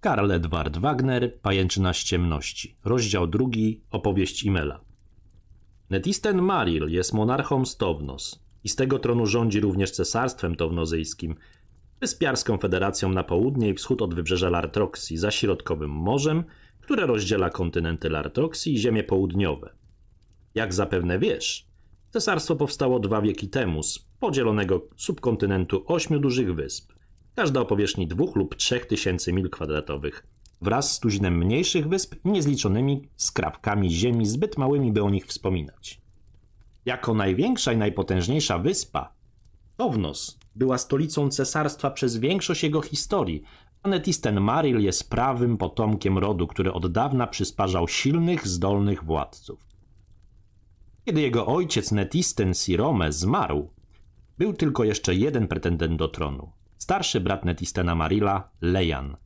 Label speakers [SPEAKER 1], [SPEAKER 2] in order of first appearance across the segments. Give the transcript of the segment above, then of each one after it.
[SPEAKER 1] Karl Edward Wagner, Pajęczyna z ciemności. Rozdział drugi, opowieść Imela. Netisten Maril jest monarchą z Townos i z tego tronu rządzi również cesarstwem townozyjskim, wyspiarską federacją na południe i wschód od wybrzeża Lartroxi, za środkowym morzem, które rozdziela kontynenty Lartroxi i ziemie południowe. Jak zapewne wiesz, cesarstwo powstało dwa wieki temu z podzielonego subkontynentu ośmiu dużych wysp każda o powierzchni 2 lub 3 tysięcy mil kwadratowych, wraz z tuzinem mniejszych wysp niezliczonymi skrawkami ziemi zbyt małymi, by o nich wspominać. Jako największa i najpotężniejsza wyspa, Ownos była stolicą cesarstwa przez większość jego historii, a Netisten Maril jest prawym potomkiem rodu, który od dawna przysparzał silnych, zdolnych władców. Kiedy jego ojciec Netisten Sirome zmarł, był tylko jeszcze jeden pretendent do tronu starszy brat Netistena Marilla, Lejan,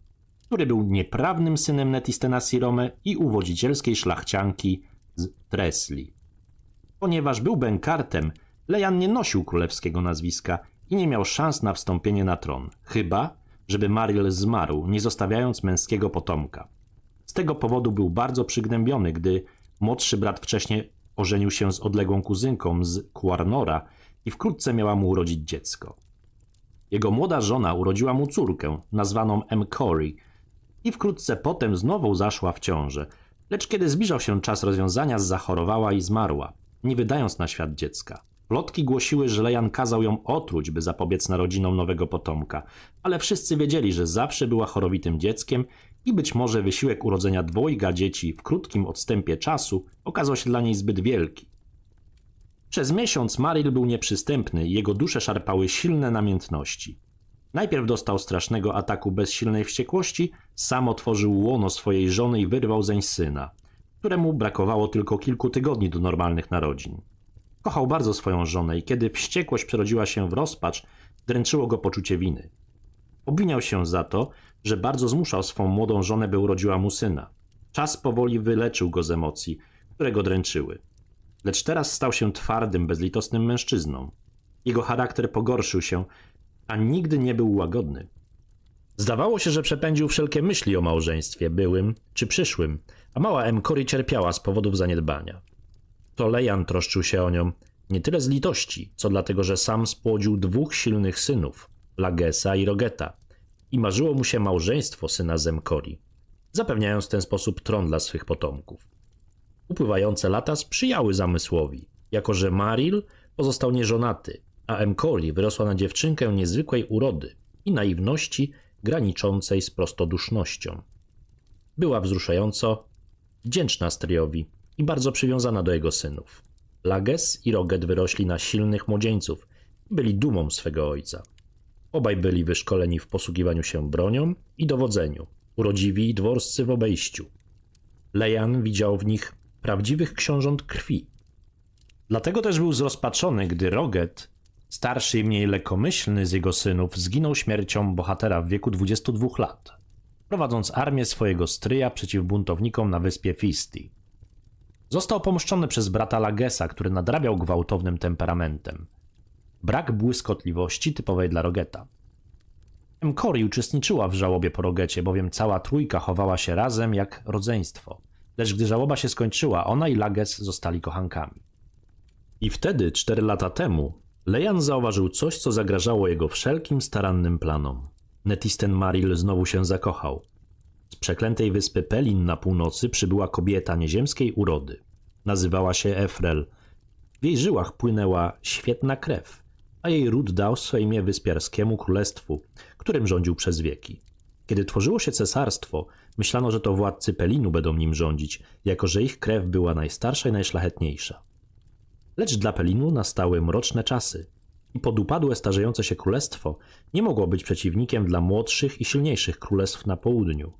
[SPEAKER 1] który był nieprawnym synem Netistena Sirome i uwodzicielskiej szlachcianki z Tresli. Ponieważ był bękartem, Lejan nie nosił królewskiego nazwiska i nie miał szans na wstąpienie na tron, chyba, żeby Maril zmarł, nie zostawiając męskiego potomka. Z tego powodu był bardzo przygnębiony, gdy młodszy brat wcześniej ożenił się z odległą kuzynką z Quarnora i wkrótce miała mu urodzić dziecko. Jego młoda żona urodziła mu córkę, nazwaną M. Corey, i wkrótce potem znowu zaszła w ciążę, lecz kiedy zbliżał się czas rozwiązania, zachorowała i zmarła, nie wydając na świat dziecka. Plotki głosiły, że Lejan kazał ją otruć, by zapobiec narodzinom nowego potomka, ale wszyscy wiedzieli, że zawsze była chorowitym dzieckiem i być może wysiłek urodzenia dwojga dzieci w krótkim odstępie czasu okazał się dla niej zbyt wielki. Przez miesiąc Maril był nieprzystępny i jego dusze szarpały silne namiętności. Najpierw dostał strasznego ataku bezsilnej wściekłości, sam otworzył łono swojej żony i wyrwał zeń syna, któremu brakowało tylko kilku tygodni do normalnych narodzin. Kochał bardzo swoją żonę i kiedy wściekłość przerodziła się w rozpacz, dręczyło go poczucie winy. Obwiniał się za to, że bardzo zmuszał swą młodą żonę, by urodziła mu syna. Czas powoli wyleczył go z emocji, które go dręczyły. Lecz teraz stał się twardym, bezlitosnym mężczyzną. Jego charakter pogorszył się, a nigdy nie był łagodny. Zdawało się, że przepędził wszelkie myśli o małżeństwie, byłym czy przyszłym, a mała M. Cory cierpiała z powodów zaniedbania. To Lejan troszczył się o nią nie tyle z litości, co dlatego, że sam spłodził dwóch silnych synów, Lagesa i Rogeta, i marzyło mu się małżeństwo syna z M. Cory, zapewniając w ten sposób tron dla swych potomków. Upływające lata sprzyjały zamysłowi, jako że Maril pozostał nieżonaty, a M. Coli wyrosła na dziewczynkę niezwykłej urody i naiwności graniczącej z prostodusznością. Była wzruszająco wdzięczna Stryjowi i bardzo przywiązana do jego synów. Lages i Roget wyrośli na silnych młodzieńców, i byli dumą swego ojca. Obaj byli wyszkoleni w posługiwaniu się bronią i dowodzeniu, urodziwi i dworscy w obejściu. Lejan widział w nich prawdziwych książąt krwi. Dlatego też był zrozpaczony, gdy Roget, starszy i mniej lekomyślny z jego synów, zginął śmiercią bohatera w wieku 22 lat, prowadząc armię swojego stryja przeciw buntownikom na wyspie Fisti. Został pomszczony przez brata Lagesa, który nadrabiał gwałtownym temperamentem. Brak błyskotliwości typowej dla Rogeta. Mkori uczestniczyła w żałobie po Rogecie, bowiem cała trójka chowała się razem jak rodzeństwo – Lecz gdy żałoba się skończyła, ona i Lages zostali kochankami. I wtedy, cztery lata temu, Lejan zauważył coś, co zagrażało jego wszelkim starannym planom. Netisten Maril znowu się zakochał. Z przeklętej wyspy Pelin na północy przybyła kobieta nieziemskiej urody. Nazywała się Efrel. W jej żyłach płynęła świetna krew, a jej ród dał swoim wyspiarskiemu królestwu, którym rządził przez wieki. Kiedy tworzyło się cesarstwo, myślano, że to władcy Pelinu będą nim rządzić, jako że ich krew była najstarsza i najszlachetniejsza. Lecz dla Pelinu nastały mroczne czasy i podupadłe starzejące się królestwo nie mogło być przeciwnikiem dla młodszych i silniejszych królestw na południu.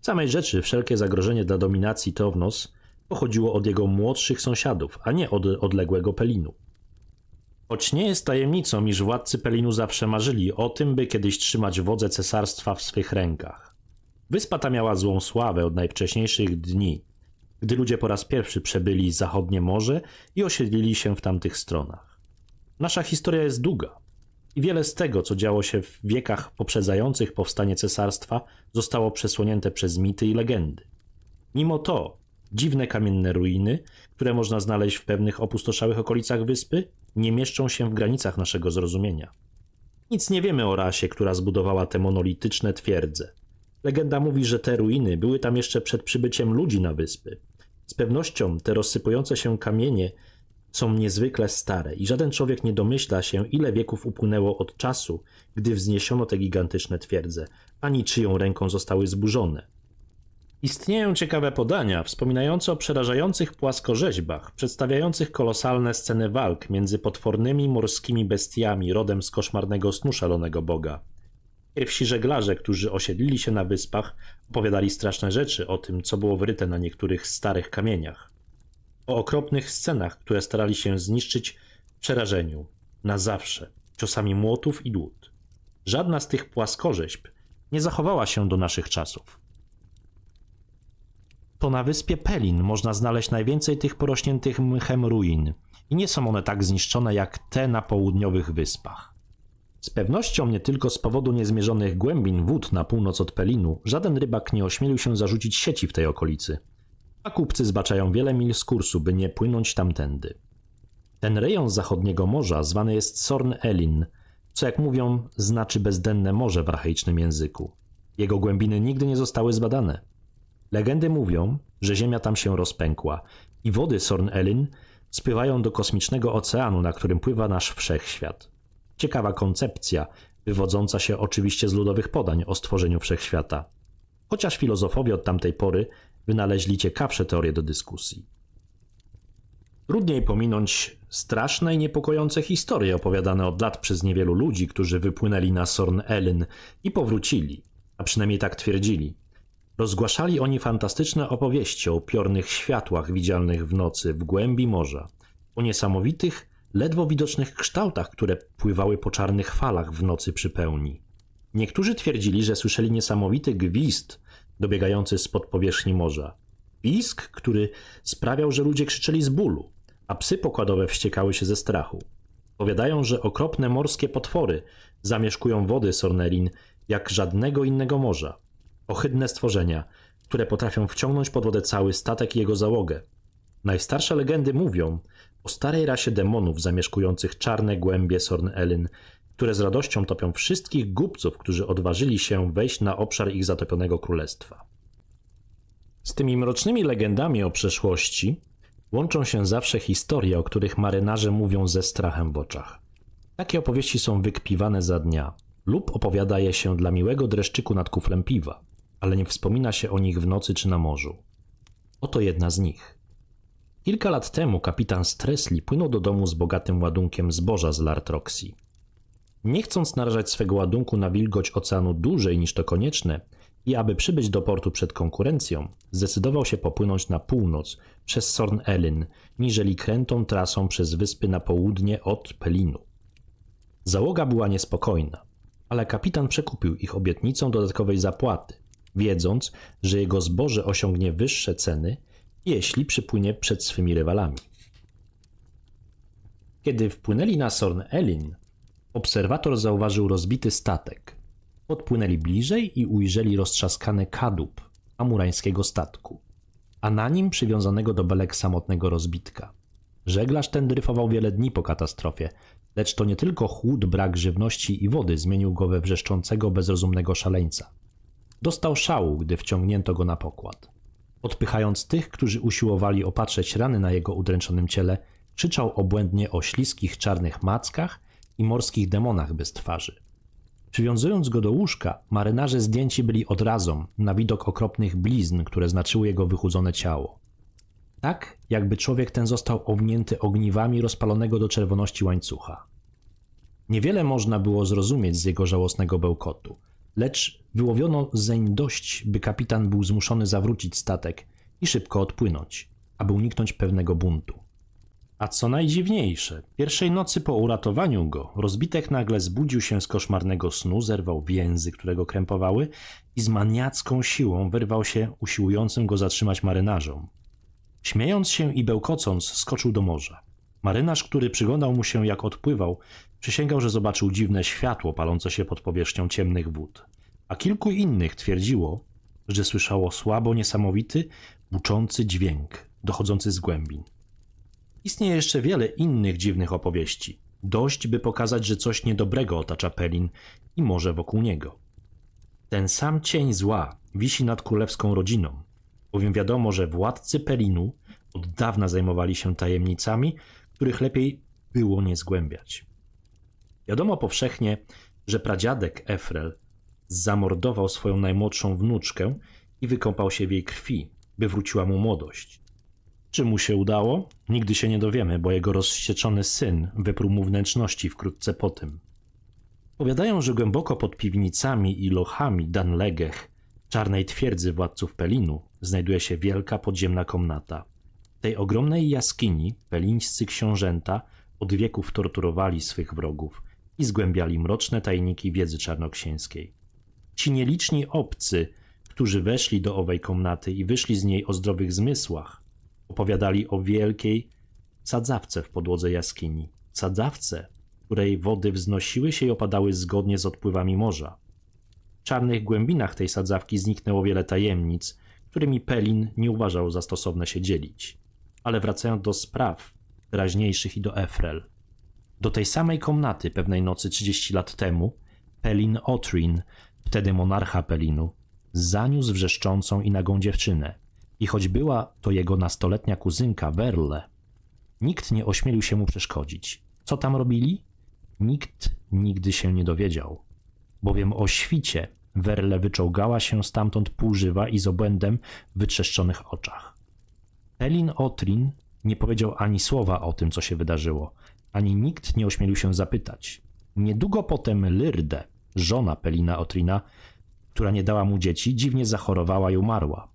[SPEAKER 1] W samej rzeczy wszelkie zagrożenie dla dominacji Townos pochodziło od jego młodszych sąsiadów, a nie od odległego Pelinu. Choć nie jest tajemnicą, iż władcy Pelinu zawsze marzyli o tym, by kiedyś trzymać wodze cesarstwa w swych rękach. Wyspa ta miała złą sławę od najwcześniejszych dni, gdy ludzie po raz pierwszy przebyli zachodnie morze i osiedlili się w tamtych stronach. Nasza historia jest długa i wiele z tego, co działo się w wiekach poprzedzających powstanie cesarstwa, zostało przesłonięte przez mity i legendy. Mimo to, dziwne kamienne ruiny, które można znaleźć w pewnych opustoszałych okolicach wyspy, nie mieszczą się w granicach naszego zrozumienia. Nic nie wiemy o rasie, która zbudowała te monolityczne twierdze. Legenda mówi, że te ruiny były tam jeszcze przed przybyciem ludzi na wyspy. Z pewnością te rozsypujące się kamienie są niezwykle stare i żaden człowiek nie domyśla się, ile wieków upłynęło od czasu, gdy wzniesiono te gigantyczne twierdze, ani czyją ręką zostały zburzone. Istnieją ciekawe podania wspominające o przerażających płaskorzeźbach, przedstawiających kolosalne sceny walk między potwornymi morskimi bestiami rodem z koszmarnego snu szalonego boga. Pierwsi żeglarze, którzy osiedlili się na wyspach, opowiadali straszne rzeczy o tym, co było wryte na niektórych starych kamieniach. O okropnych scenach, które starali się zniszczyć w przerażeniu, na zawsze, ciosami młotów i dłut. Żadna z tych płaskorzeźb nie zachowała się do naszych czasów. To na wyspie Pelin można znaleźć najwięcej tych porośniętych mchem ruin i nie są one tak zniszczone jak te na południowych wyspach. Z pewnością nie tylko z powodu niezmierzonych głębin wód na północ od Pelinu żaden rybak nie ośmielił się zarzucić sieci w tej okolicy, a kupcy zbaczają wiele mil z kursu, by nie płynąć tamtędy. Ten rejon zachodniego morza zwany jest Sorn Elin, co jak mówią znaczy bezdenne morze w archaicznym języku. Jego głębiny nigdy nie zostały zbadane. Legendy mówią, że Ziemia tam się rozpękła i wody Sorn Elin spływają do kosmicznego oceanu, na którym pływa nasz wszechświat. Ciekawa koncepcja, wywodząca się oczywiście z ludowych podań o stworzeniu wszechświata. Chociaż filozofowie od tamtej pory wynaleźli ciekawsze teorie do dyskusji. Trudniej pominąć straszne i niepokojące historie opowiadane od lat przez niewielu ludzi, którzy wypłynęli na Sorn Elin i powrócili, a przynajmniej tak twierdzili. Rozgłaszali oni fantastyczne opowieści o piornych światłach widzialnych w nocy w głębi morza, o niesamowitych, ledwo widocznych kształtach, które pływały po czarnych falach w nocy przy pełni. Niektórzy twierdzili, że słyszeli niesamowity gwizd dobiegający spod powierzchni morza. Pisk, który sprawiał, że ludzie krzyczeli z bólu, a psy pokładowe wściekały się ze strachu. Powiadają, że okropne morskie potwory zamieszkują wody Sornelin jak żadnego innego morza Ohydne stworzenia, które potrafią wciągnąć pod wodę cały statek i jego załogę. Najstarsze legendy mówią o starej rasie demonów zamieszkujących czarne głębie Sorn Elyn, które z radością topią wszystkich głupców, którzy odważyli się wejść na obszar ich zatopionego królestwa. Z tymi mrocznymi legendami o przeszłości łączą się zawsze historie, o których marynarze mówią ze strachem w oczach. Takie opowieści są wykpiwane za dnia lub opowiada je się dla miłego dreszczyku nad kuflem piwa ale nie wspomina się o nich w nocy czy na morzu. Oto jedna z nich. Kilka lat temu kapitan Stresli płynął do domu z bogatym ładunkiem zboża z Lartroxi. Nie chcąc narażać swego ładunku na wilgoć oceanu dłużej niż to konieczne i aby przybyć do portu przed konkurencją, zdecydował się popłynąć na północ przez Sorn Elin, niżeli krętą trasą przez wyspy na południe od Pelinu. Załoga była niespokojna, ale kapitan przekupił ich obietnicą dodatkowej zapłaty – wiedząc, że jego zboże osiągnie wyższe ceny, jeśli przypłynie przed swymi rywalami. Kiedy wpłynęli na Sorn Elin, obserwator zauważył rozbity statek. Podpłynęli bliżej i ujrzeli roztrzaskany kadłub amurańskiego statku, a na nim przywiązanego do belek samotnego rozbitka. Żeglarz ten dryfował wiele dni po katastrofie, lecz to nie tylko chłód, brak żywności i wody zmienił go we wrzeszczącego, bezrozumnego szaleńca. Dostał szału, gdy wciągnięto go na pokład. Odpychając tych, którzy usiłowali opatrzeć rany na jego udręczonym ciele, krzyczał obłędnie o śliskich czarnych mackach i morskich demonach bez twarzy. Przywiązując go do łóżka, marynarze zdjęci byli odrazą na widok okropnych blizn, które znaczyły jego wychudzone ciało. Tak, jakby człowiek ten został owinięty ogniwami rozpalonego do czerwoności łańcucha. Niewiele można było zrozumieć z jego żałosnego bełkotu – lecz wyłowiono zeń dość, by kapitan był zmuszony zawrócić statek i szybko odpłynąć, aby uniknąć pewnego buntu. A co najdziwniejsze, pierwszej nocy po uratowaniu go, rozbitek nagle zbudził się z koszmarnego snu, zerwał więzy, które go krępowały i z maniacką siłą wyrwał się usiłującym go zatrzymać marynarzom. Śmiejąc się i bełkocąc, skoczył do morza. Marynarz, który przyglądał mu się jak odpływał, Przysięgał, że zobaczył dziwne światło palące się pod powierzchnią ciemnych wód. A kilku innych twierdziło, że słyszało słabo niesamowity, buczący dźwięk dochodzący z głębin. Istnieje jeszcze wiele innych dziwnych opowieści. Dość, by pokazać, że coś niedobrego otacza Pelin i może wokół niego. Ten sam cień zła wisi nad królewską rodziną, bowiem wiadomo, że władcy Pelinu od dawna zajmowali się tajemnicami, których lepiej było nie zgłębiać. Wiadomo powszechnie, że pradziadek Efrel zamordował swoją najmłodszą wnuczkę i wykąpał się w jej krwi, by wróciła mu młodość. Czy mu się udało? Nigdy się nie dowiemy, bo jego rozścieczony syn wyprół mu wnętrzności wkrótce po tym. Powiadają, że głęboko pod piwnicami i lochami Danlegech, czarnej twierdzy władców Pelinu, znajduje się wielka podziemna komnata. W tej ogromnej jaskini pelińscy książęta od wieków torturowali swych wrogów – i zgłębiali mroczne tajniki wiedzy czarnoksięskiej. Ci nieliczni obcy, którzy weszli do owej komnaty i wyszli z niej o zdrowych zmysłach, opowiadali o wielkiej sadzawce w podłodze jaskini, sadzawce, której wody wznosiły się i opadały zgodnie z odpływami morza. W czarnych głębinach tej sadzawki zniknęło wiele tajemnic, którymi Pelin nie uważał za stosowne się dzielić. Ale wracając do spraw teraźniejszych i do Efrel – do tej samej komnaty pewnej nocy 30 lat temu Pelin Otrin, wtedy monarcha Pelinu, zaniósł wrzeszczącą i nagą dziewczynę. I choć była to jego nastoletnia kuzynka Werle, nikt nie ośmielił się mu przeszkodzić. Co tam robili? Nikt nigdy się nie dowiedział, bowiem o świcie Werle wyczołgała się stamtąd półżywa i z obłędem w wytrzeszczonych oczach. Pelin Otrin nie powiedział ani słowa o tym, co się wydarzyło, ani nikt nie ośmielił się zapytać. Niedługo potem Lyrde, żona Pelina Otrina, która nie dała mu dzieci, dziwnie zachorowała i umarła.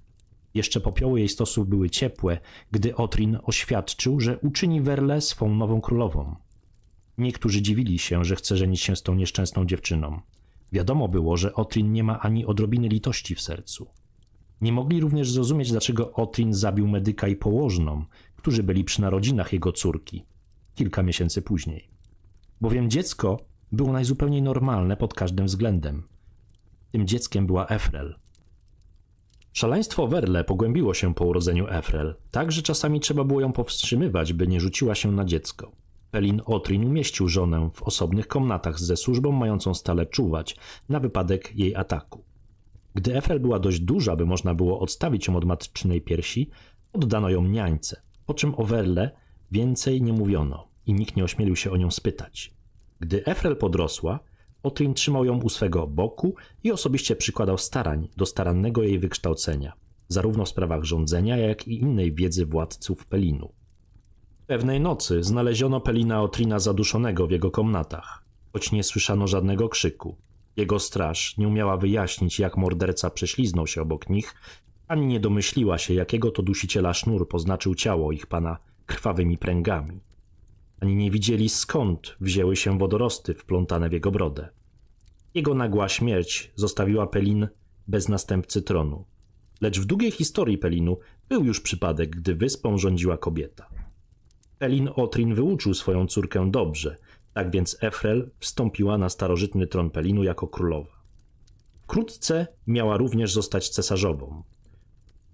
[SPEAKER 1] Jeszcze popioły jej stosów były ciepłe, gdy Otrin oświadczył, że uczyni Werle swą nową królową. Niektórzy dziwili się, że chce żenić się z tą nieszczęsną dziewczyną. Wiadomo było, że Otrin nie ma ani odrobiny litości w sercu. Nie mogli również zrozumieć, dlaczego Otrin zabił medyka i położną, którzy byli przy narodzinach jego córki kilka miesięcy później. Bowiem dziecko było najzupełniej normalne pod każdym względem. Tym dzieckiem była Efrel. Szaleństwo Werle pogłębiło się po urodzeniu Efrel, tak że czasami trzeba było ją powstrzymywać, by nie rzuciła się na dziecko. Pelin Otrin umieścił żonę w osobnych komnatach ze służbą mającą stale czuwać na wypadek jej ataku. Gdy Efrel była dość duża, by można było odstawić ją od matczynej piersi, oddano ją niańce, po czym Overle Więcej nie mówiono i nikt nie ośmielił się o nią spytać. Gdy Efrel podrosła, Otrin trzymał ją u swego boku i osobiście przykładał starań do starannego jej wykształcenia, zarówno w sprawach rządzenia, jak i innej wiedzy władców Pelinu. Pewnej nocy znaleziono Pelina Otrina zaduszonego w jego komnatach, choć nie słyszano żadnego krzyku. Jego straż nie umiała wyjaśnić, jak morderca prześliznął się obok nich, ani nie domyśliła się, jakiego to dusiciela sznur poznaczył ciało ich pana krwawymi pręgami. Ani nie widzieli skąd wzięły się wodorosty wplątane w jego brodę. Jego nagła śmierć zostawiła Pelin bez następcy tronu. Lecz w długiej historii Pelinu był już przypadek, gdy wyspą rządziła kobieta. Pelin Otrin wyuczył swoją córkę dobrze, tak więc Efrel wstąpiła na starożytny tron Pelinu jako królowa. Wkrótce miała również zostać cesarzową,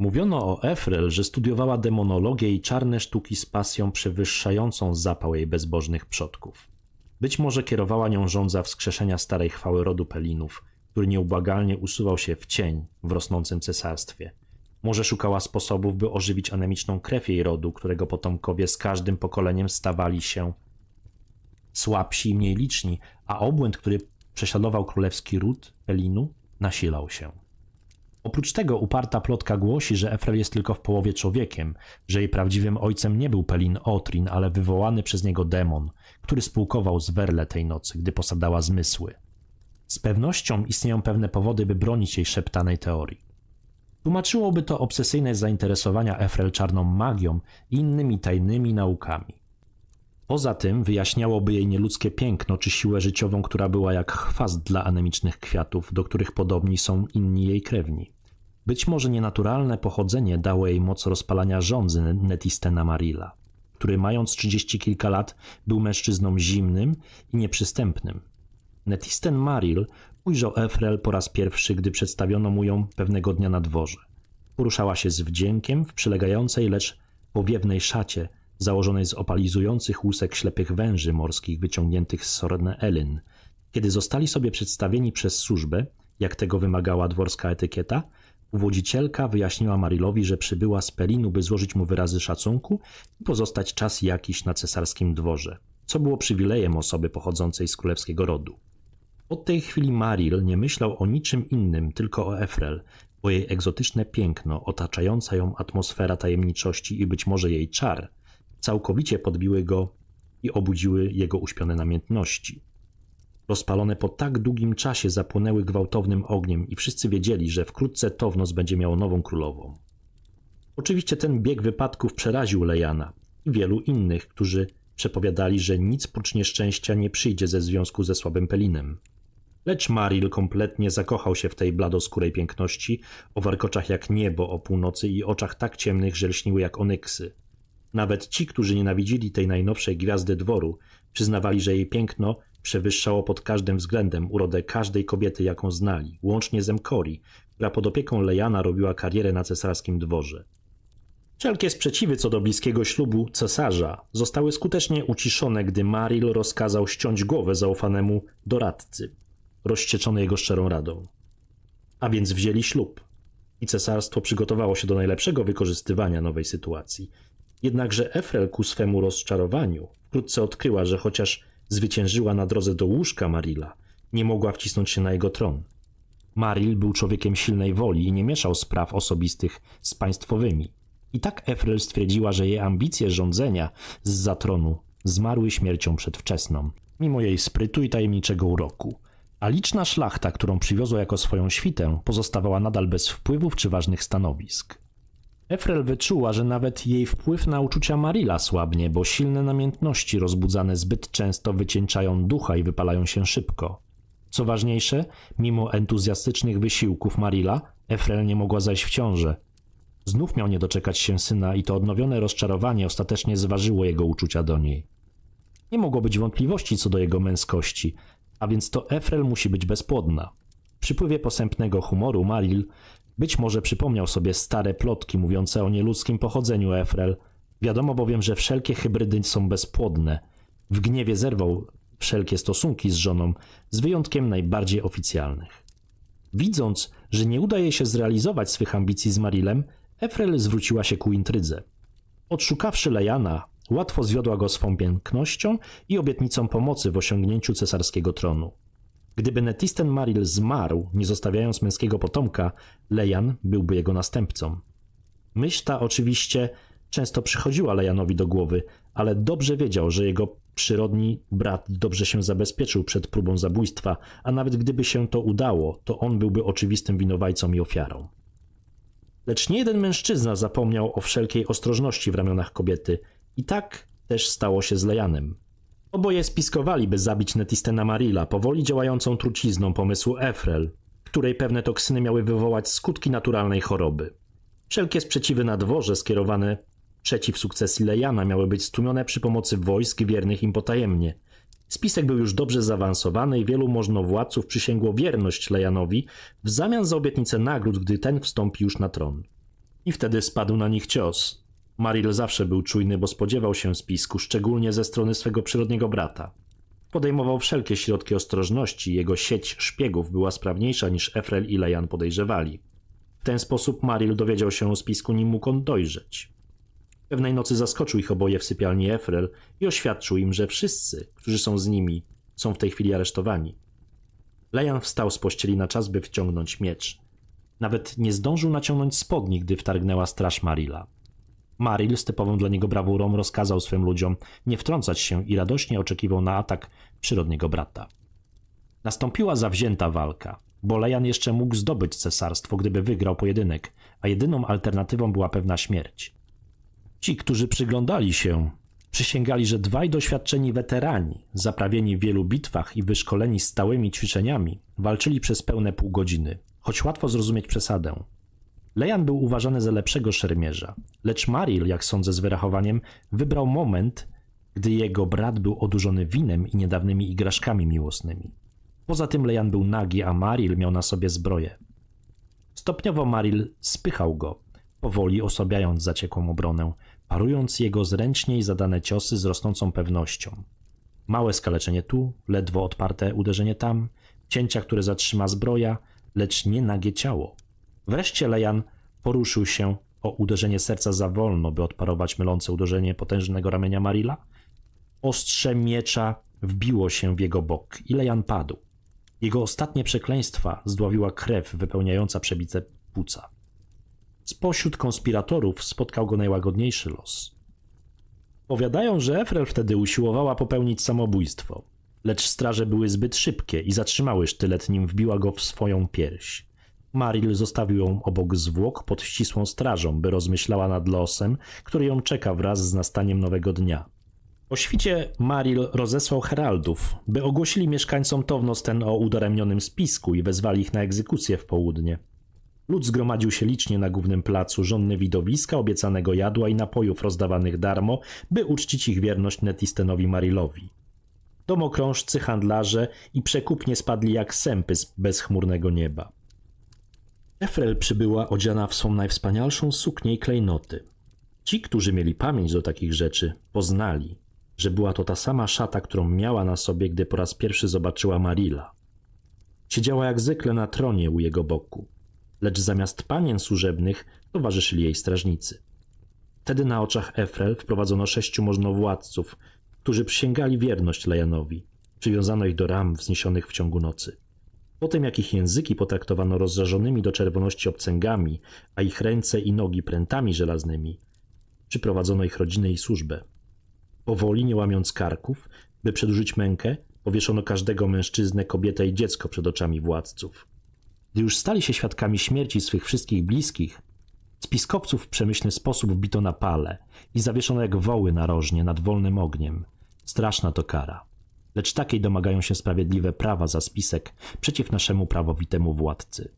[SPEAKER 1] Mówiono o Efrel, że studiowała demonologię i czarne sztuki z pasją przewyższającą zapał jej bezbożnych przodków. Być może kierowała nią żądza wskrzeszenia starej chwały rodu Pelinów, który nieubłagalnie usuwał się w cień w rosnącym cesarstwie. Może szukała sposobów, by ożywić anemiczną krew jej rodu, którego potomkowie z każdym pokoleniem stawali się słabsi i mniej liczni, a obłęd, który prześladował królewski ród Pelinu, nasilał się. Oprócz tego uparta plotka głosi, że Efrel jest tylko w połowie człowiekiem, że jej prawdziwym ojcem nie był Pelin Otrin, ale wywołany przez niego demon, który spółkował z Werle tej nocy, gdy posadała zmysły. Z pewnością istnieją pewne powody, by bronić jej szeptanej teorii. Tłumaczyłoby to obsesyjne zainteresowania Efrel czarną magią i innymi tajnymi naukami. Poza tym wyjaśniałoby jej nieludzkie piękno czy siłę życiową, która była jak chwast dla anemicznych kwiatów, do których podobni są inni jej krewni. Być może nienaturalne pochodzenie dało jej moc rozpalania żądzy Netistena Marilla, który mając trzydzieści kilka lat był mężczyzną zimnym i nieprzystępnym. Netisten Maril ujrzał Efrel po raz pierwszy, gdy przedstawiono mu ją pewnego dnia na dworze. Poruszała się z wdziękiem w przylegającej, lecz powiewnej szacie – założonej z opalizujących łusek ślepych węży morskich wyciągniętych z Sorne Elyn. Kiedy zostali sobie przedstawieni przez służbę, jak tego wymagała dworska etykieta, uwodzicielka wyjaśniła Marilowi, że przybyła z Pelinu, by złożyć mu wyrazy szacunku i pozostać czas jakiś na cesarskim dworze, co było przywilejem osoby pochodzącej z królewskiego rodu. Od tej chwili Maril nie myślał o niczym innym, tylko o Efrel, o jej egzotyczne piękno, otaczająca ją atmosfera tajemniczości i być może jej czar – całkowicie podbiły go i obudziły jego uśpione namiętności. Rozpalone po tak długim czasie zapłonęły gwałtownym ogniem i wszyscy wiedzieli, że wkrótce Townos będzie miał nową królową. Oczywiście ten bieg wypadków przeraził Lejana i wielu innych, którzy przepowiadali, że nic prócz nieszczęścia nie przyjdzie ze związku ze słabym Pelinem. Lecz Maril kompletnie zakochał się w tej bladoskórej piękności, o warkoczach jak niebo o północy i oczach tak ciemnych, że lśniły jak onyksy. Nawet ci, którzy nienawidzili tej najnowszej gwiazdy dworu, przyznawali, że jej piękno przewyższało pod każdym względem urodę każdej kobiety, jaką znali, łącznie z Emkori, która pod opieką Lejana robiła karierę na cesarskim dworze. Wszelkie sprzeciwy co do bliskiego ślubu cesarza zostały skutecznie uciszone, gdy Maril rozkazał ściąć głowę zaufanemu doradcy, rozcieczony jego szczerą radą. A więc wzięli ślub i cesarstwo przygotowało się do najlepszego wykorzystywania nowej sytuacji – Jednakże Efrel ku swemu rozczarowaniu wkrótce odkryła, że chociaż zwyciężyła na drodze do łóżka Marilla, nie mogła wcisnąć się na jego tron. Maril był człowiekiem silnej woli i nie mieszał spraw osobistych z państwowymi. I tak Efrel stwierdziła, że jej ambicje rządzenia z zatronu zmarły śmiercią przedwczesną, mimo jej sprytu i tajemniczego uroku. A liczna szlachta, którą przywiozła jako swoją świtę, pozostawała nadal bez wpływów czy ważnych stanowisk. Efrel wyczuła, że nawet jej wpływ na uczucia Marila słabnie, bo silne namiętności rozbudzane zbyt często wycieńczają ducha i wypalają się szybko. Co ważniejsze, mimo entuzjastycznych wysiłków Marila, Efrel nie mogła zajść w ciążę. Znów miał nie doczekać się syna i to odnowione rozczarowanie ostatecznie zważyło jego uczucia do niej. Nie mogło być wątpliwości co do jego męskości, a więc to Efrel musi być bezpłodna. W przypływie posępnego humoru Maril być może przypomniał sobie stare plotki mówiące o nieludzkim pochodzeniu Efrel. Wiadomo bowiem, że wszelkie hybrydy są bezpłodne. W gniewie zerwał wszelkie stosunki z żoną, z wyjątkiem najbardziej oficjalnych. Widząc, że nie udaje się zrealizować swych ambicji z Marilem, Efrel zwróciła się ku intrydze. Odszukawszy Lejana, łatwo zwiodła go swą pięknością i obietnicą pomocy w osiągnięciu cesarskiego tronu. Gdyby Netisten Maril zmarł, nie zostawiając męskiego potomka, Lejan byłby jego następcą. Myśl ta oczywiście często przychodziła Lejanowi do głowy, ale dobrze wiedział, że jego przyrodni brat dobrze się zabezpieczył przed próbą zabójstwa, a nawet gdyby się to udało, to on byłby oczywistym winowajcą i ofiarą. Lecz nie jeden mężczyzna zapomniał o wszelkiej ostrożności w ramionach kobiety i tak też stało się z Lejanem. Oboje spiskowali, by zabić Netistena Marilla, powoli działającą trucizną pomysłu Efrel, której pewne toksyny miały wywołać skutki naturalnej choroby. Wszelkie sprzeciwy na dworze skierowane przeciw sukcesji Lejana miały być stłumione przy pomocy wojsk wiernych im potajemnie. Spisek był już dobrze zaawansowany i wielu możnowładców przysięgło wierność Lejanowi w zamian za obietnicę nagród, gdy ten wstąpi już na tron. I wtedy spadł na nich cios. Maril zawsze był czujny, bo spodziewał się spisku, szczególnie ze strony swego przyrodniego brata. Podejmował wszelkie środki ostrożności, jego sieć szpiegów była sprawniejsza niż Efrel i Lejan podejrzewali. W ten sposób Maril dowiedział się o spisku, nim mógł on dojrzeć. Pewnej nocy zaskoczył ich oboje w sypialni Efrel i oświadczył im, że wszyscy, którzy są z nimi, są w tej chwili aresztowani. Lejan wstał z pościeli na czas, by wciągnąć miecz. Nawet nie zdążył naciągnąć spodni, gdy wtargnęła straż Marila. Maril z typową dla niego brawurą rozkazał swym ludziom nie wtrącać się i radośnie oczekiwał na atak przyrodniego brata. Nastąpiła zawzięta walka. Bolejan jeszcze mógł zdobyć cesarstwo, gdyby wygrał pojedynek, a jedyną alternatywą była pewna śmierć. Ci, którzy przyglądali się, przysięgali, że dwaj doświadczeni weterani, zaprawieni w wielu bitwach i wyszkoleni stałymi ćwiczeniami, walczyli przez pełne pół godziny, choć łatwo zrozumieć przesadę. Lejan był uważany za lepszego szermierza, lecz Maril, jak sądzę z wyrachowaniem, wybrał moment, gdy jego brat był odurzony winem i niedawnymi igraszkami miłosnymi. Poza tym Lejan był nagi, a Maril miał na sobie zbroję. Stopniowo Maril spychał go, powoli osłabiając zaciekłą obronę, parując jego zręczniej zadane ciosy z rosnącą pewnością. Małe skaleczenie tu, ledwo odparte uderzenie tam, cięcia, które zatrzyma zbroja, lecz nie nagie ciało. Wreszcie Lejan poruszył się o uderzenie serca za wolno, by odparować mylące uderzenie potężnego ramienia Marila. Ostrze miecza wbiło się w jego bok i Lejan padł. Jego ostatnie przekleństwa zdławiła krew wypełniająca przebice płuca. Spośród konspiratorów spotkał go najłagodniejszy los. Powiadają, że Efrel wtedy usiłowała popełnić samobójstwo, lecz straże były zbyt szybkie i zatrzymały sztylet, nim wbiła go w swoją pierś. Maril zostawił ją obok zwłok pod ścisłą strażą, by rozmyślała nad losem, który ją czeka wraz z nastaniem nowego dnia. O świcie Maril rozesłał heraldów, by ogłosili mieszkańcom ten o udaremnionym spisku i wezwali ich na egzekucję w południe. Lud zgromadził się licznie na głównym placu, żonny widowiska, obiecanego jadła i napojów rozdawanych darmo, by uczcić ich wierność Netistenowi Marilowi. Domokrążcy, handlarze i przekupnie spadli jak sępy z bezchmurnego nieba. Efrel przybyła odziana w swą najwspanialszą suknię i klejnoty. Ci, którzy mieli pamięć do takich rzeczy, poznali, że była to ta sama szata, którą miała na sobie, gdy po raz pierwszy zobaczyła Marilla. Siedziała jak zwykle na tronie u jego boku, lecz zamiast panien służebnych towarzyszyli jej strażnicy. Wtedy na oczach Efrel wprowadzono sześciu możnowładców, którzy przysięgali wierność Lejanowi. Przywiązano ich do ram wzniesionych w ciągu nocy. Po tym, jak ich języki potraktowano rozżarzonymi do czerwoności obcęgami, a ich ręce i nogi prętami żelaznymi, przyprowadzono ich rodziny i służbę. Powoli, nie łamiąc karków, by przedłużyć mękę, powieszono każdego mężczyznę, kobietę i dziecko przed oczami władców. Gdy już stali się świadkami śmierci swych wszystkich bliskich, spiskowców w przemyślny sposób wbito na pale i zawieszono jak woły narożnie nad wolnym ogniem. Straszna to kara lecz takiej domagają się sprawiedliwe prawa za spisek przeciw naszemu prawowitemu władcy.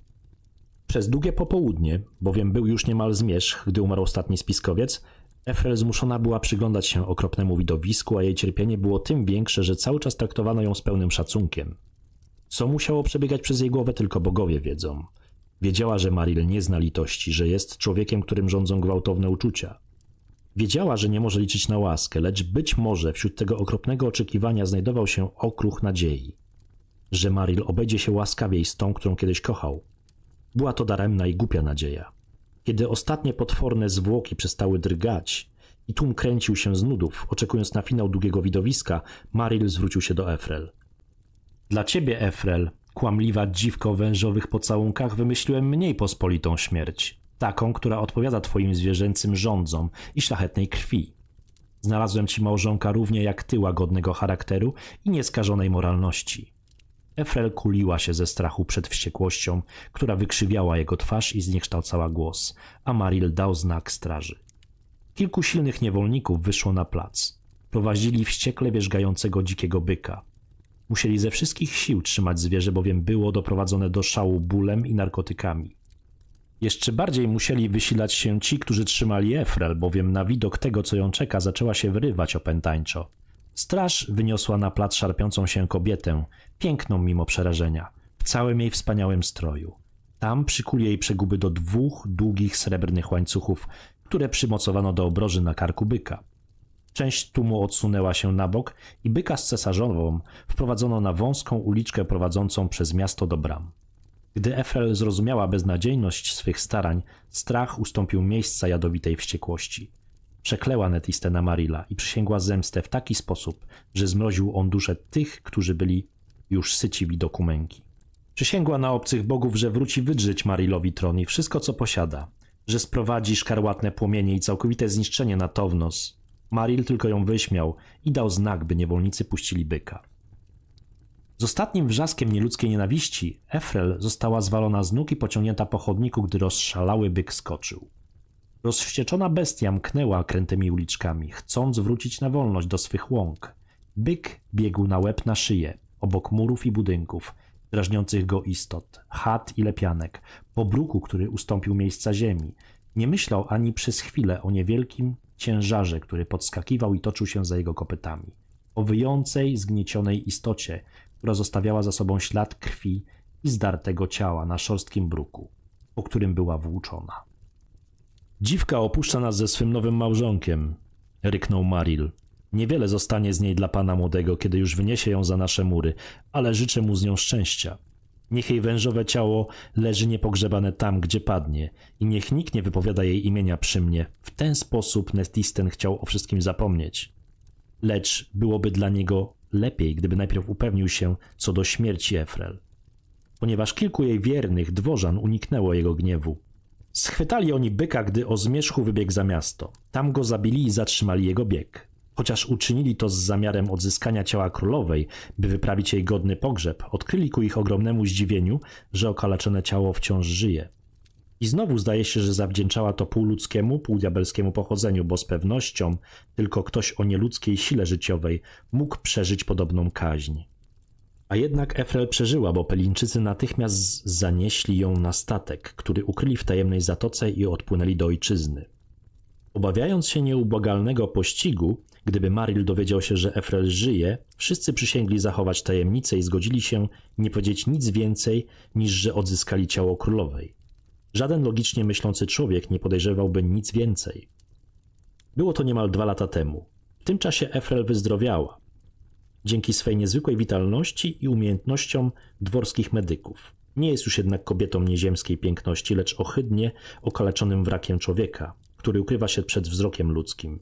[SPEAKER 1] Przez długie popołudnie, bowiem był już niemal zmierzch, gdy umarł ostatni spiskowiec, Efrel zmuszona była przyglądać się okropnemu widowisku, a jej cierpienie było tym większe, że cały czas traktowano ją z pełnym szacunkiem. Co musiało przebiegać przez jej głowę, tylko bogowie wiedzą. Wiedziała, że Maril nie zna litości, że jest człowiekiem, którym rządzą gwałtowne uczucia – Wiedziała, że nie może liczyć na łaskę, lecz być może wśród tego okropnego oczekiwania znajdował się okruch nadziei, że Maril obejdzie się łaskawiej z tą, którą kiedyś kochał. Była to daremna i głupia nadzieja. Kiedy ostatnie potworne zwłoki przestały drgać i tłum kręcił się z nudów, oczekując na finał długiego widowiska, Maril zwrócił się do Efrel. Dla ciebie, Efrel, kłamliwa dziwko o wężowych pocałunkach, wymyśliłem mniej pospolitą śmierć taką, która odpowiada twoim zwierzęcym rządzom i szlachetnej krwi. Znalazłem ci małżonka równie jak ty łagodnego charakteru i nieskażonej moralności. Efrel kuliła się ze strachu przed wściekłością, która wykrzywiała jego twarz i zniekształcała głos, a Maril dał znak straży. Kilku silnych niewolników wyszło na plac. Prowadzili wściekle wierzgającego dzikiego byka. Musieli ze wszystkich sił trzymać zwierzę, bowiem było doprowadzone do szału bólem i narkotykami. Jeszcze bardziej musieli wysilać się ci, którzy trzymali Efrel, bowiem na widok tego, co ją czeka, zaczęła się wyrywać opętańczo. Straż wyniosła na plac szarpiącą się kobietę, piękną mimo przerażenia, w całym jej wspaniałym stroju. Tam przykuli jej przeguby do dwóch długich srebrnych łańcuchów, które przymocowano do obroży na karku byka. Część tłumu odsunęła się na bok i byka z cesarzową wprowadzono na wąską uliczkę prowadzącą przez miasto do bram. Gdy Efrel zrozumiała beznadziejność swych starań, strach ustąpił miejsca jadowitej wściekłości. Przekleła na Marila i przysięgła zemstę w taki sposób, że zmroził on duszę tych, którzy byli już syci widoku męki. Przysięgła na obcych bogów, że wróci wydrzeć Marilowi tron i wszystko, co posiada, że sprowadzi szkarłatne płomienie i całkowite zniszczenie na Townos. Maril tylko ją wyśmiał i dał znak, by niewolnicy puścili byka. Z ostatnim wrzaskiem nieludzkiej nienawiści Efrel została zwalona z nóg i pociągnięta po chodniku, gdy rozszalały byk skoczył. Rozwścieczona bestia mknęła krętymi uliczkami, chcąc wrócić na wolność do swych łąk. Byk biegł na łeb na szyję, obok murów i budynków, drażniących go istot, chat i lepianek, po bruku, który ustąpił miejsca ziemi. Nie myślał ani przez chwilę o niewielkim ciężarze, który podskakiwał i toczył się za jego kopytami. O wyjącej, zgniecionej istocie, która zostawiała za sobą ślad krwi i zdartego ciała na szorstkim bruku, po którym była włóczona. Dziwka opuszcza nas ze swym nowym małżonkiem, ryknął Maril. Niewiele zostanie z niej dla pana młodego, kiedy już wyniesie ją za nasze mury, ale życzę mu z nią szczęścia. Niech jej wężowe ciało leży niepogrzebane tam, gdzie padnie, i niech nikt nie wypowiada jej imienia przy mnie. W ten sposób Netisten chciał o wszystkim zapomnieć. Lecz byłoby dla niego lepiej, gdyby najpierw upewnił się co do śmierci Efrel, ponieważ kilku jej wiernych dworzan uniknęło jego gniewu. Schwytali oni byka, gdy o zmierzchu wybiegł za miasto. Tam go zabili i zatrzymali jego bieg. Chociaż uczynili to z zamiarem odzyskania ciała królowej, by wyprawić jej godny pogrzeb, odkryli ku ich ogromnemu zdziwieniu, że okaleczone ciało wciąż żyje. I znowu zdaje się, że zawdzięczała to półludzkiemu, półdiabelskiemu pochodzeniu, bo z pewnością tylko ktoś o nieludzkiej sile życiowej mógł przeżyć podobną kaźń. A jednak Efrel przeżyła, bo Pelińczycy natychmiast zanieśli ją na statek, który ukryli w tajemnej zatoce i odpłynęli do ojczyzny. Obawiając się nieubłagalnego pościgu, gdyby Maril dowiedział się, że Efrel żyje, wszyscy przysięgli zachować tajemnicę i zgodzili się nie powiedzieć nic więcej niż że odzyskali ciało królowej. Żaden logicznie myślący człowiek nie podejrzewałby nic więcej. Było to niemal dwa lata temu. W tym czasie Efrel wyzdrowiała. Dzięki swej niezwykłej witalności i umiejętnościom dworskich medyków. Nie jest już jednak kobietą nieziemskiej piękności, lecz ohydnie okaleczonym wrakiem człowieka, który ukrywa się przed wzrokiem ludzkim.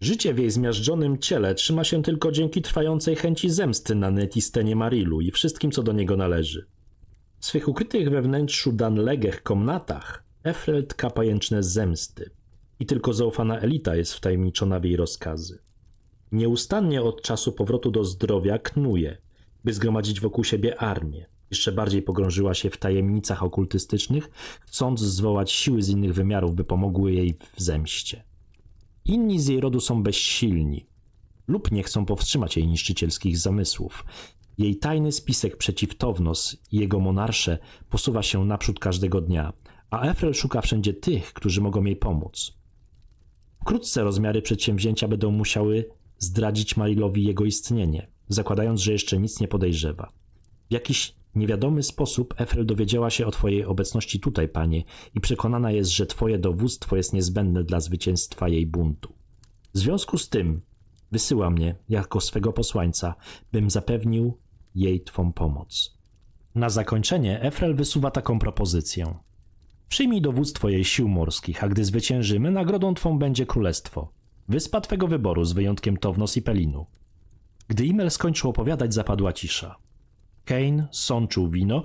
[SPEAKER 1] Życie w jej zmiażdżonym ciele trzyma się tylko dzięki trwającej chęci zemsty na Netistenie Marilu i wszystkim, co do niego należy. W swych ukrytych we wnętrzu Danlegech komnatach Efreld kapa jęczne zemsty i tylko zaufana elita jest wtajemniczona w jej rozkazy. Nieustannie od czasu powrotu do zdrowia knuje, by zgromadzić wokół siebie armię. Jeszcze bardziej pogrążyła się w tajemnicach okultystycznych, chcąc zwołać siły z innych wymiarów, by pomogły jej w zemście. Inni z jej rodu są bezsilni lub nie chcą powstrzymać jej niszczycielskich zamysłów. Jej tajny spisek przeciw Townos i jego monarsze posuwa się naprzód każdego dnia, a Efrel szuka wszędzie tych, którzy mogą jej pomóc. Wkrótce rozmiary przedsięwzięcia będą musiały zdradzić Marilowi jego istnienie, zakładając, że jeszcze nic nie podejrzewa. W jakiś niewiadomy sposób Efrel dowiedziała się o twojej obecności tutaj, panie, i przekonana jest, że twoje dowództwo jest niezbędne dla zwycięstwa jej buntu. W związku z tym wysyła mnie jako swego posłańca, bym zapewnił jej twą pomoc. Na zakończenie Efrel wysuwa taką propozycję. Przyjmij dowództwo jej sił morskich, a gdy zwyciężymy, nagrodą twą będzie królestwo. Wyspa twego wyboru, z wyjątkiem Townos i Pelinu. Gdy Imel skończył opowiadać, zapadła cisza. Kane sączył wino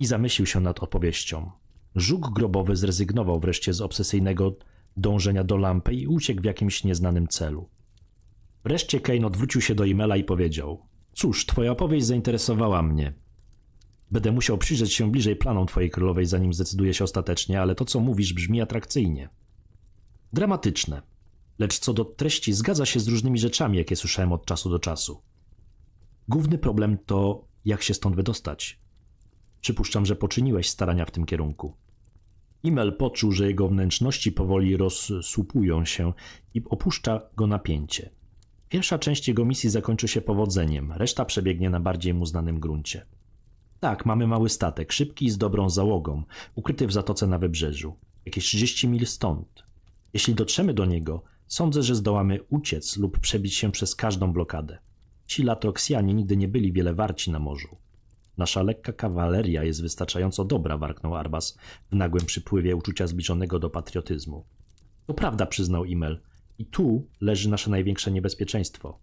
[SPEAKER 1] i zamyślił się nad opowieścią. Żuk grobowy zrezygnował wreszcie z obsesyjnego dążenia do lampy i uciekł w jakimś nieznanym celu. Wreszcie Kane odwrócił się do Imela i powiedział – Cóż, twoja opowieść zainteresowała mnie. Będę musiał przyjrzeć się bliżej planom twojej królowej, zanim zdecyduję się ostatecznie, ale to, co mówisz, brzmi atrakcyjnie. Dramatyczne. Lecz co do treści zgadza się z różnymi rzeczami, jakie słyszałem od czasu do czasu. Główny problem to, jak się stąd wydostać. Przypuszczam, że poczyniłeś starania w tym kierunku. Imel poczuł, że jego wnętrzności powoli rozsłupują się i opuszcza go napięcie. Pierwsza część jego misji zakończy się powodzeniem, reszta przebiegnie na bardziej mu znanym gruncie. Tak, mamy mały statek, szybki i z dobrą załogą, ukryty w zatoce na wybrzeżu, jakieś 30 mil stąd. Jeśli dotrzemy do niego, sądzę, że zdołamy uciec lub przebić się przez każdą blokadę. Ci latoksjanie nigdy nie byli wiele warci na morzu. Nasza lekka kawaleria jest wystarczająco dobra, warknął Arbas w nagłym przypływie uczucia zbliżonego do patriotyzmu. To prawda, przyznał Imel. I tu leży nasze największe niebezpieczeństwo.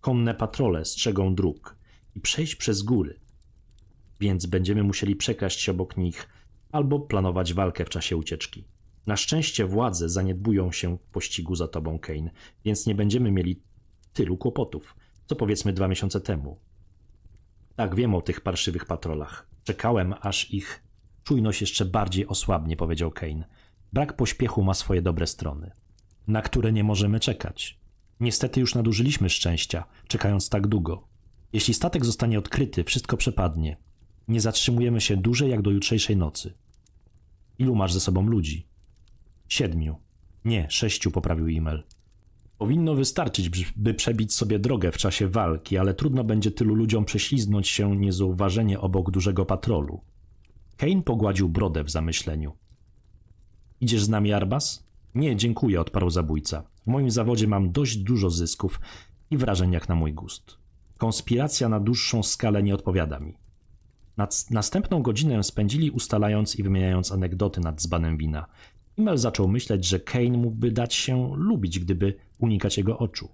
[SPEAKER 1] Konne patrole strzegą dróg i przejść przez góry, więc będziemy musieli przekraść się obok nich albo planować walkę w czasie ucieczki. Na szczęście władze zaniedbują się w pościgu za tobą, Kane, więc nie będziemy mieli tylu kłopotów, co powiedzmy dwa miesiące temu. Tak, wiem o tych parszywych patrolach. Czekałem, aż ich czujność jeszcze bardziej osłabnie, powiedział Kane. Brak pośpiechu ma swoje dobre strony na które nie możemy czekać. Niestety już nadużyliśmy szczęścia, czekając tak długo. Jeśli statek zostanie odkryty, wszystko przepadnie. Nie zatrzymujemy się dłużej jak do jutrzejszej nocy. Ilu masz ze sobą ludzi? Siedmiu. Nie, sześciu, poprawił Imel. Powinno wystarczyć, by przebić sobie drogę w czasie walki, ale trudno będzie tylu ludziom prześliznąć się niezauważenie obok dużego patrolu. Kane pogładził brodę w zamyśleniu. Idziesz z nami, Arbas? Nie, dziękuję, odparł zabójca. W moim zawodzie mam dość dużo zysków i wrażeń jak na mój gust. Konspiracja na dłuższą skalę nie odpowiada mi. Nad, następną godzinę spędzili ustalając i wymieniając anegdoty nad dzbanem wina. Imel zaczął myśleć, że Kane mógłby dać się lubić, gdyby unikać jego oczu.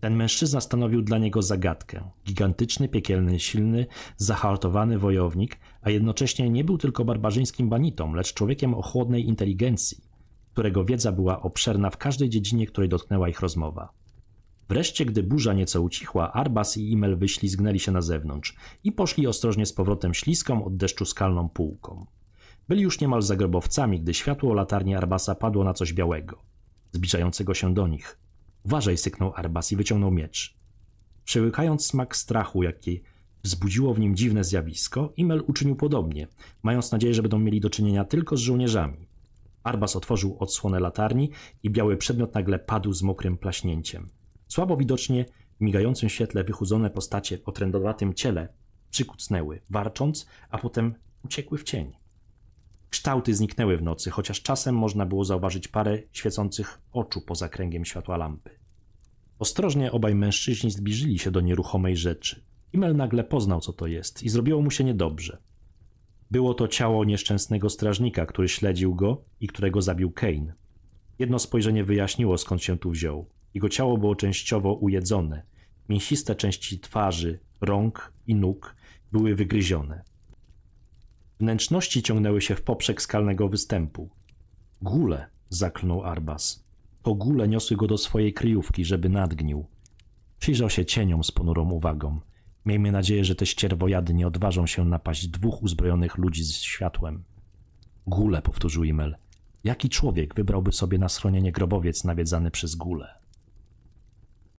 [SPEAKER 1] Ten mężczyzna stanowił dla niego zagadkę. Gigantyczny, piekielny, silny, zahartowany wojownik, a jednocześnie nie był tylko barbarzyńskim banitą, lecz człowiekiem o chłodnej inteligencji którego wiedza była obszerna w każdej dziedzinie, której dotknęła ich rozmowa. Wreszcie, gdy burza nieco ucichła, Arbas i Imel wyślizgnęli się na zewnątrz i poszli ostrożnie z powrotem śliską od deszczu skalną półką. Byli już niemal za grobowcami, gdy światło latarni Arbasa padło na coś białego, zbliżającego się do nich. Uważaj, syknął Arbas i wyciągnął miecz. Przełykając smak strachu, jaki wzbudziło w nim dziwne zjawisko, Imel uczynił podobnie, mając nadzieję, że będą mieli do czynienia tylko z żołnierzami. Arbas otworzył odsłonę latarni i biały przedmiot nagle padł z mokrym plaśnięciem. Słabo widocznie w migającym świetle wychudzone postacie o trędowatym ciele przykucnęły, warcząc, a potem uciekły w cień. Kształty zniknęły w nocy, chociaż czasem można było zauważyć parę świecących oczu poza kręgiem światła lampy. Ostrożnie obaj mężczyźni zbliżyli się do nieruchomej rzeczy. Imel nagle poznał, co to jest i zrobiło mu się niedobrze. Było to ciało nieszczęsnego strażnika, który śledził go i którego zabił Kane. Jedno spojrzenie wyjaśniło, skąd się tu wziął. Jego ciało było częściowo ujedzone. Mięsiste części twarzy, rąk i nóg były wygryzione. Wnętrzności ciągnęły się w poprzek skalnego występu. Gule, zaklnął Arbas. To gule niosły go do swojej kryjówki, żeby nadgnił. Przyjrzał się cieniom z ponurą uwagą. Miejmy nadzieję, że te ścierwojady nie odważą się napaść dwóch uzbrojonych ludzi z światłem. Gule, powtórzył Imel. Jaki człowiek wybrałby sobie na schronienie grobowiec nawiedzany przez gule?